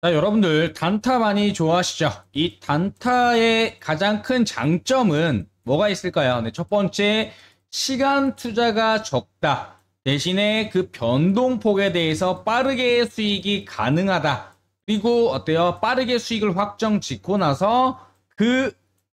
자, 여러분들 단타 많이 좋아하시죠? 이 단타의 가장 큰 장점은 뭐가 있을까요? 네, 첫 번째, 시간 투자가 적다. 대신에 그 변동폭에 대해서 빠르게 수익이 가능하다. 그리고 어때요? 빠르게 수익을 확정 짓고 나서 그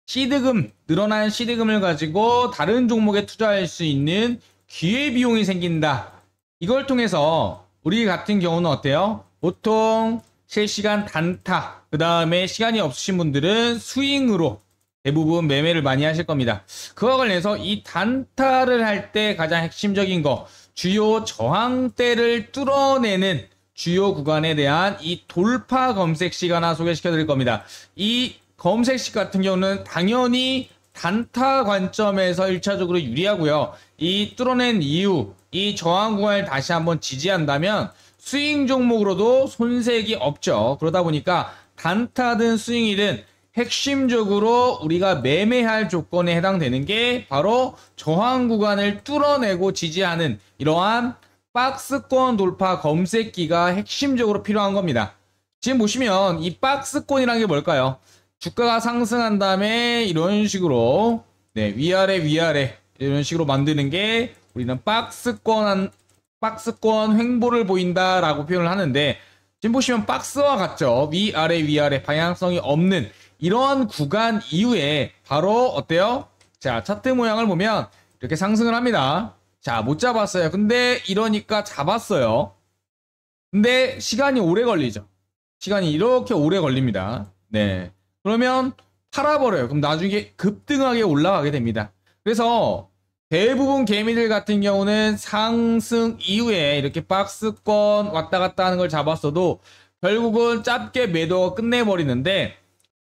시드금, 늘어난 시드금을 가지고 다른 종목에 투자할 수 있는 기회비용이 생긴다. 이걸 통해서 우리 같은 경우는 어때요? 보통 실시간 단타, 그 다음에 시간이 없으신 분들은 스윙으로 대부분 매매를 많이 하실 겁니다. 그와 관련해서 이 단타를 할 때 가장 핵심적인 거, 주요 저항대를 뚫어내는 주요 구간에 대한 이 돌파 검색식 시 하나 소개시켜 드릴 겁니다. 이검색시 같은 경우는 당연히 단타 관점에서 1차적으로 유리하고요. 이 뚫어낸 이후이 저항 구간을 다시 한번 지지한다면 스윙 종목으로도 손색이 없죠. 그러다 보니까 단타든 스윙이든 핵심적으로 우리가 매매할 조건에 해당되는 게 바로 저항 구간을 뚫어내고 지지하는 이러한 박스권 돌파 검색기가 핵심적으로 필요한 겁니다. 지금 보시면 이 박스권이란 게 뭘까요? 주가가 상승한 다음에 이런 식으로 네, 위아래 위아래 이런 식으로 만드는 게 우리는 박스권 박스권 횡보를 보인다라고 표현을 하는데 지금 보시면 박스와 같죠. 위아래 위아래 방향성이 없는 이러한 구간 이후에 바로 어때요? 자 차트 모양을 보면 이렇게 상승을 합니다. 자 못 잡았어요. 근데 이러니까 잡았어요. 근데 시간이 오래 걸리죠. 시간이 이렇게 오래 걸립니다. 네. 그러면 팔아버려요. 그럼 나중에 급등하게 올라가게 됩니다. 그래서 대부분 개미들 같은 경우는 상승 이후에 이렇게 박스권 왔다 갔다 하는 걸 잡았어도 결국은 짧게 매도가 끝내버리는데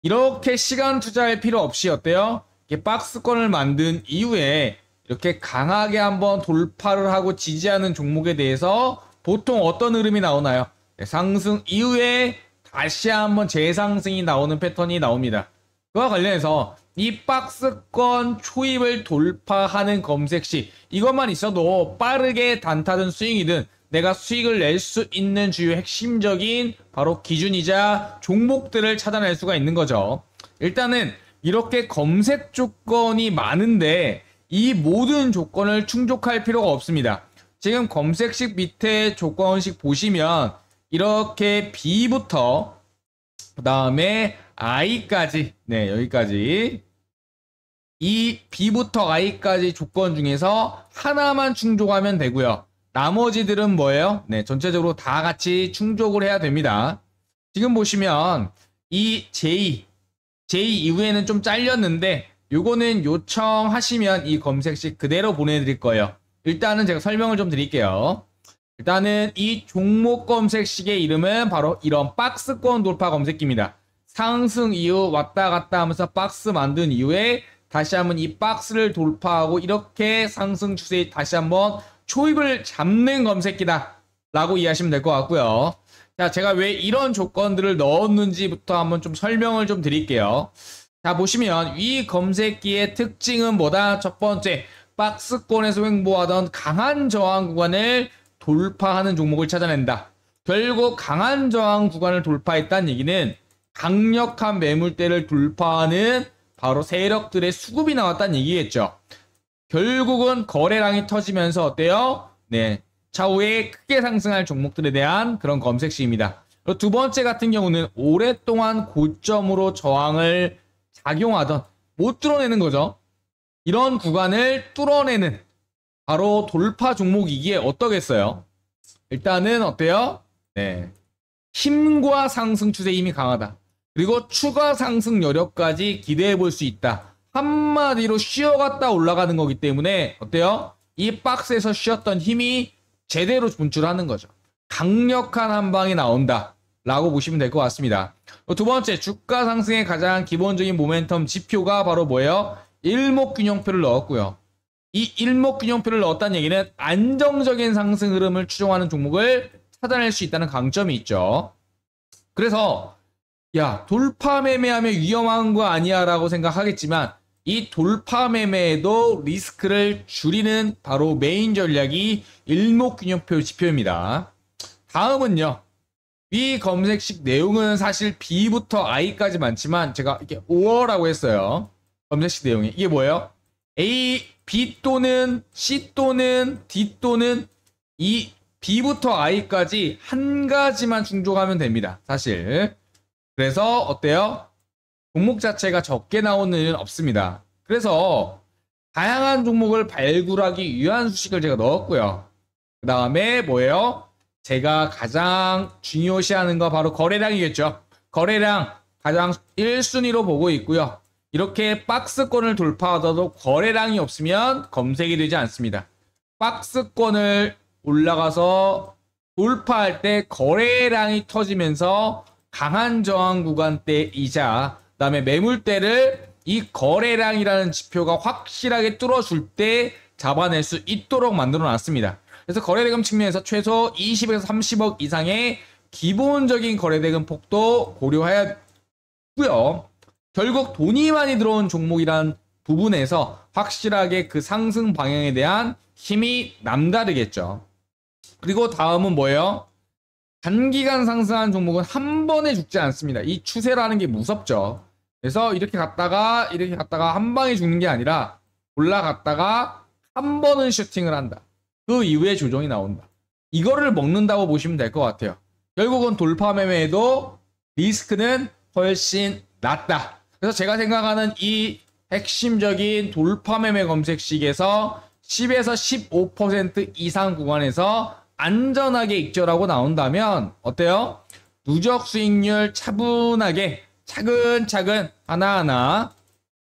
이렇게 시간 투자할 필요 없이 어때요? 이렇게 박스권을 만든 이후에 이렇게 강하게 한번 돌파를 하고 지지하는 종목에 대해서 보통 어떤 흐름이 나오나요? 네, 상승 이후에 다시 한번 재상승이 나오는 패턴이 나옵니다. 그와 관련해서 이 박스권 초입을 돌파하는 검색 시 이것만 있어도 빠르게 단타든 스윙이든 내가 수익을 낼 수 있는 주요 핵심적인 바로 기준이자 종목들을 찾아낼 수가 있는 거죠. 일단은 이렇게 검색 조건이 많은데 이 모든 조건을 충족할 필요가 없습니다. 지금 검색식 밑에 조건식 보시면 이렇게 B부터 그 다음에 i까지 네 여기까지 이 b부터 i까지 조건 중에서 하나만 충족하면 되고요 나머지들은 뭐예요? 네 전체적으로 다 같이 충족을 해야 됩니다 지금 보시면 이 j j 이후에는 좀 잘렸는데 요거는 요청하시면 이 검색식 그대로 보내드릴 거예요 일단은 제가 설명을 좀 드릴게요 일단은 이 종목 검색식의 이름은 바로 이런 박스권 돌파 검색기입니다. 상승 이후 왔다 갔다 하면서 박스 만든 이후에 다시 한번 이 박스를 돌파하고 이렇게 상승 추세에 다시 한번 초입을 잡는 검색기다 라고 이해하시면 될 것 같고요. 자, 제가 왜 이런 조건들을 넣었는지부터 한번 좀 설명을 좀 드릴게요. 자, 보시면 위 검색기의 특징은 뭐다? 첫 번째, 박스권에서 횡보하던 강한 저항 구간을 돌파하는 종목을 찾아낸다. 결국 강한 저항 구간을 돌파했다는 얘기는 강력한 매물대를 돌파하는 바로 세력들의 수급이 나왔다는 얘기겠죠. 결국은 거래량이 터지면서 어때요? 네. 차후에 크게 상승할 종목들에 대한 그런 검색시입니다. 두 번째 같은 경우는 오랫동안 고점으로 저항을 작용하던 못 뚫어내는 거죠. 이런 구간을 뚫어내는 바로 돌파 종목이기에 어떠겠어요? 일단은 어때요? 네. 힘과 상승 추세 힘이 강하다. 그리고 추가 상승 여력까지 기대해 볼 수 있다. 한마디로 쉬어갔다 올라가는 거기 때문에 어때요? 이 박스에서 쉬었던 힘이 제대로 분출하는 거죠. 강력한 한방이 나온다. 라고 보시면 될 것 같습니다. 두 번째, 주가 상승의 가장 기본적인 모멘텀 지표가 바로 뭐예요? 일목균형표를 넣었고요. 이 일목균형표를 넣었다는 얘기는 안정적인 상승 흐름을 추종하는 종목을 찾아낼 수 있다는 강점이 있죠. 그래서 야 돌파 매매하면 위험한 거 아니야 라고 생각하겠지만 이 돌파 매매에도 리스크를 줄이는 바로 메인 전략이 일목균형표 지표입니다. 다음은요. 위 검색식 내용은 사실 B부터 I까지 많지만 제가 이게 렇5라고 했어요. 검색식 내용이. 이게 뭐예요? A B 또는 C 또는 D 또는 이 e, B부터 I까지 한 가지만 충족하면 됩니다. 사실. 그래서 어때요? 종목 자체가 적게 나오는 일은 없습니다. 그래서 다양한 종목을 발굴하기 위한 수식을 제가 넣었고요. 그 다음에 뭐예요? 제가 가장 중요시하는 거 바로 거래량이겠죠. 거래량 가장 1순위로 보고 있고요. 이렇게 박스권을 돌파하더라도 거래량이 없으면 검색이 되지 않습니다. 박스권을 올라가서 돌파할 때 거래량이 터지면서 강한 저항 구간대 이자 그다음에 매물대를 이 거래량이라는 지표가 확실하게 뚫어줄 때 잡아낼 수 있도록 만들어 놨습니다. 그래서 거래대금 측면에서 최소 20에서 30억 이상의 기본적인 거래대금 폭도 고려하였 고요 결국 돈이 많이 들어온 종목이란 부분에서 확실하게 그 상승 방향에 대한 힘이 남다르겠죠. 그리고 다음은 뭐예요? 단기간 상승한 종목은 한 번에 죽지 않습니다. 이 추세라는 게 무섭죠. 그래서 이렇게 갔다가 이렇게 갔다가 한 방에 죽는 게 아니라 올라갔다가 한 번은 슈팅을 한다. 그 이후에 조정이 나온다. 이거를 먹는다고 보시면 될 것 같아요. 결국은 돌파 매매에도 리스크는 훨씬 낮다. 그래서 제가 생각하는 이 핵심적인 돌파 매매 검색식에서 10에서 15% 이상 구간에서 안전하게 익절하고 나온다면 어때요? 누적 수익률 차분하게 차근차근 하나하나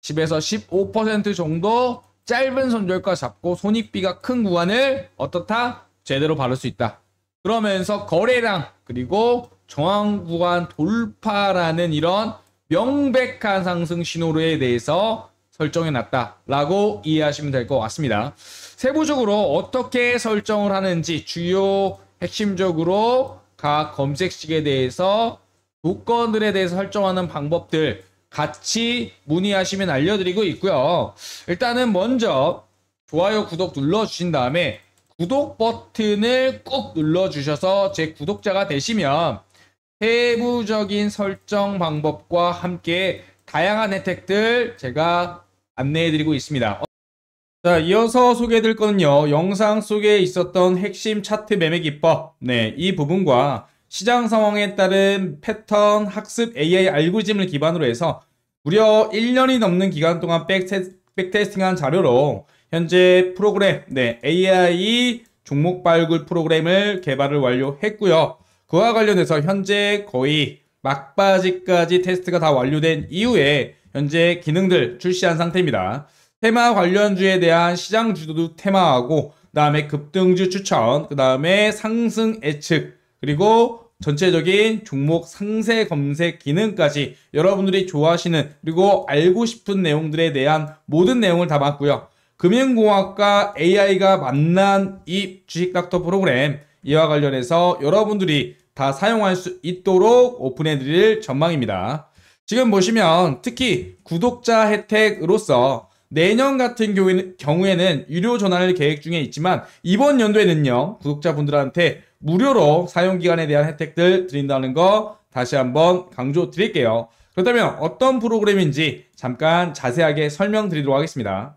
10에서 15% 정도 짧은 손절과 잡고 손익비가 큰 구간을 어떻다? 제대로 바를 수 있다. 그러면서 거래량 그리고 정황 구간 돌파라는 이런 명백한 상승 신호로에 대해서 설정해 놨다라고 이해하시면 될 것 같습니다. 세부적으로 어떻게 설정을 하는지 주요 핵심적으로 각 검색식에 대해서 조건들에 대해서 설정하는 방법들 같이 문의하시면 알려드리고 있고요. 일단은 먼저 좋아요, 구독 눌러주신 다음에 구독 버튼을 꾹 눌러주셔서 제 구독자가 되시면 세부적인 설정 방법과 함께 다양한 혜택들 제가 안내해드리고 있습니다. 자, 이어서 소개해드릴 거는요. 영상 속에 있었던 핵심 차트 매매 기법. 네, 이 부분과 시장 상황에 따른 패턴 학습 AI 알고리즘을 기반으로 해서 무려 1년이 넘는 기간 동안 백테, 스팅한 자료로 현재 프로그램, 네, AI 종목 발굴 프로그램을 개발을 완료했고요. 그와 관련해서 현재 거의 막바지까지 테스트가 다 완료된 이후에 현재 기능들 출시한 상태입니다. 테마 관련주에 대한 시장 주도 테마하고 그 다음에 급등주 추천, 그 다음에 상승 예측, 그리고 전체적인 종목 상세 검색 기능까지 여러분들이 좋아하시는 그리고 알고 싶은 내용들에 대한 모든 내용을 담았고요. 금융공학과 AI가 만난 이 주식닥터 프로그램 이와 관련해서 여러분들이 다 사용할 수 있도록 오픈해드릴 전망입니다. 지금 보시면 특히 구독자 혜택으로서 내년 같은 경우에는 유료 전환을 계획 중에 있지만 이번 연도에는요 구독자분들한테 무료로 사용기간에 대한 혜택들 드린다는 거 다시 한번 강조 드릴게요. 그렇다면 어떤 프로그램인지 잠깐 자세하게 설명드리도록 하겠습니다.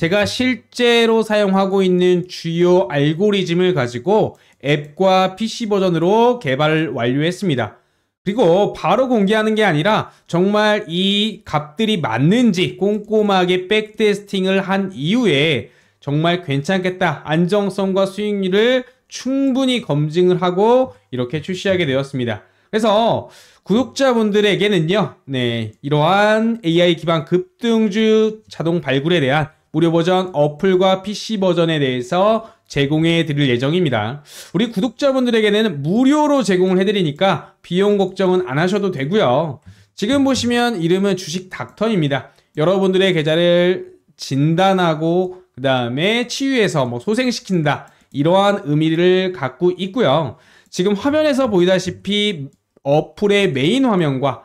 제가 실제로 사용하고 있는 주요 알고리즘을 가지고 앱과 PC 버전으로 개발을 완료했습니다. 그리고 바로 공개하는 게 아니라 정말 이 값들이 맞는지 꼼꼼하게 백테스팅을 한 이후에 정말 괜찮겠다 안정성과 수익률을 충분히 검증을 하고 이렇게 출시하게 되었습니다. 그래서 구독자분들에게는요, 네, 이러한 AI 기반 급등주 자동 발굴에 대한 무료 버전 어플과 PC 버전에 대해서 제공해 드릴 예정입니다. 우리 구독자분들에게는 무료로 제공을 해드리니까 비용 걱정은 안 하셔도 되고요. 지금 보시면 이름은 주식 닥터입니다. 여러분들의 계좌를 진단하고 그 다음에 치유해서 뭐 소생시킨다 이러한 의미를 갖고 있고요. 지금 화면에서 보이다시피 어플의 메인 화면과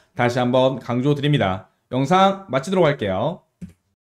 다시 한번 강조드립니다. 영상 마치도록 할게요.